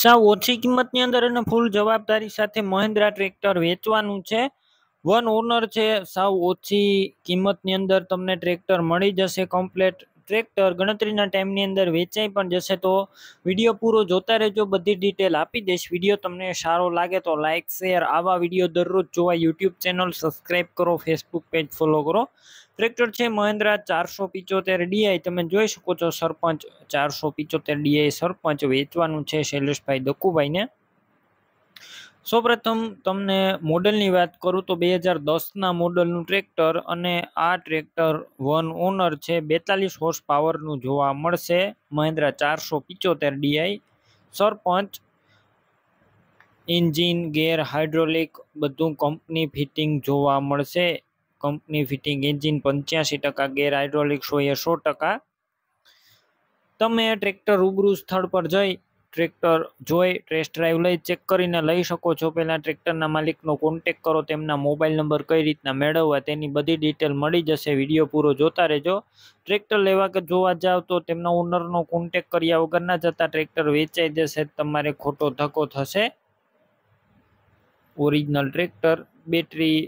સાવ ઓછી કિંમતની અંદર અને ફૂલ જવાબદારી સાથે મહિન્દ્રા ટ્રેક્ટર વેચવાનું છે વન ઓનર છે સાવ ઓછી કિંમતની અંદર તમને ટ્રેક્ટર મળી જશે કમ્પ્લેટ ટ્રેક્ટર ગણતરીના ટાઈમની અંદર વેચાઈ પણ જશે તો વિડીયો પૂરો જોતા રહેજો બધી ડિટેલ આપી દઈશ વિડીયો તમને સારો લાગે તો લાઇક શેર આવા વિડીયો દરરોજ જોવા યુટ્યુબ ચેનલ સબસ્ક્રાઈબ કરો ફેસબુક પેજ ફોલો કરો ટ્રેક્ટર છે મહેન્દ્રા ચારસો પિચોતેર ડીઆઈ તમે જોઈ શકો છો સરપંચ ચારસો પિચોતેર ડીઆઈ સરપંચ વેચવાનું છે શૈલેષભાઈ દક્કુભાઈને સૌપ્રથમ તમને મોડલની વાત કરું તો બે હજાર દસના મોડલનું ટ્રેક્ટર અને આ ટ્રેક્ટર વન ઓનર છે બેતાલીસ હોર્સ પાવરનું જોવા મળશે મહિન્દ્રા ચારસો પિચોતેર DI Sarpanch engine gear hydraulic બધું કંપની ફિટિંગ જોવા મળશે કંપની ફિટિંગ એન્જિન પંચ્યાસી ટકા ગેર હાઇડ્રોલિક સોએ સો ટકા તમે ટ્રેક્ટર રૂબરૂ સ્થળ પર જઈ ટ્રેક્ટર જોઈ ટેસ્ટ ડ્રાઈવ લઈ ચેક કરીને લઈ શકો છો પહેલાં ટ્રેક્ટરના માલિકનો કોન્ટેક કરો તેમના મોબાઈલ નંબર કઈ રીતના મેળવવા તેની બધી ડિટેલ મળી જશે વિડીયો પૂરો જોતા રહેજો ટ્રેક્ટર લેવા કે જોવા જાવ તો તેમના ઓનરનો કોન્ટેક કર્યા વગર ના જતાં ટ્રેક્ટર વેચાઈ જશે તમારે ખોટો ધક્કો થશે ઓરિજિનલ ટ્રેક્ટર બેટરી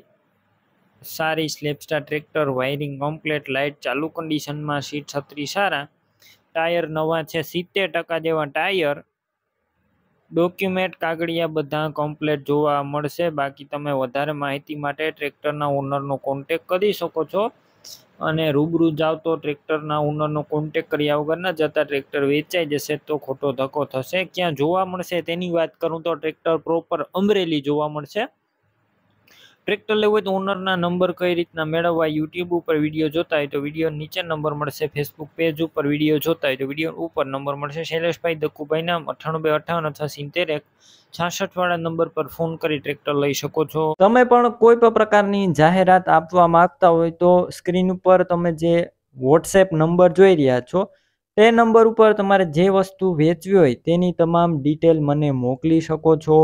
સારી સ્લેપસ્ટાર ટ્રેક્ટર વાયરિંગ કમ્પ્લેટ લાઇટ ચાલુ કન્ડિશનમાં સીટ છત્રી સારા ટાયર નવા છે સિત્તેર ટકા જેવા ટાયર ડોક્યુમેન્ટ કાગળિયા બધા કમ્પ્લેટ જોવા મળશે બાકી તમે વધારે માહિતી માટે ટ્રેક્ટરના ઓનરનો કોન્ટેક કરી શકો છો અને રૂબરૂ જાઓ તો ટ્રેક્ટરના ઓનરનો કોન્ટેક કર્યા વગરના જતાં ટ્રેક્ટર વેચાઈ જશે તો ખોટો ધક્કો થશે ક્યાં જોવા મળશે તેની વાત કરું તો ટ્રેક્ટર પ્રોપર અમરેલી જોવા મળશે ટ્રેક્ટર લેવું હોય તો ઓનરના નંબર કઈ રીતના મેળવવા યુટ્યુબ ઉપર વિડીયો જોતા હોય તો વિડીયો નીચે નંબર મળશે ફેસબુક પેજ ઉપર વિડીયો જોતા હોય તો વિડીયો ઉપર નંબર મળશે શૈલેષભાઈ દક્કુભાઈ નામ અઠ્ઠાણું બે અઠ્ઠાવન અથવા સિત્તેર એક છાસઠવાળા નંબર પર ફોન કરી ટ્રેક્ટર લઈ શકો છો તમે પણ કોઈ પણ પ્રકારની જાહેરાત આપવા માંગતા હોય તો સ્ક્રીન ઉપર તમે જે વોટ્સએપ નંબર જોઈ રહ્યા છો તે નંબર ઉપર તમારે જે વસ્તુ વેચવી હોય તેની તમામ ડિટેલ મને મોકલી શકો છો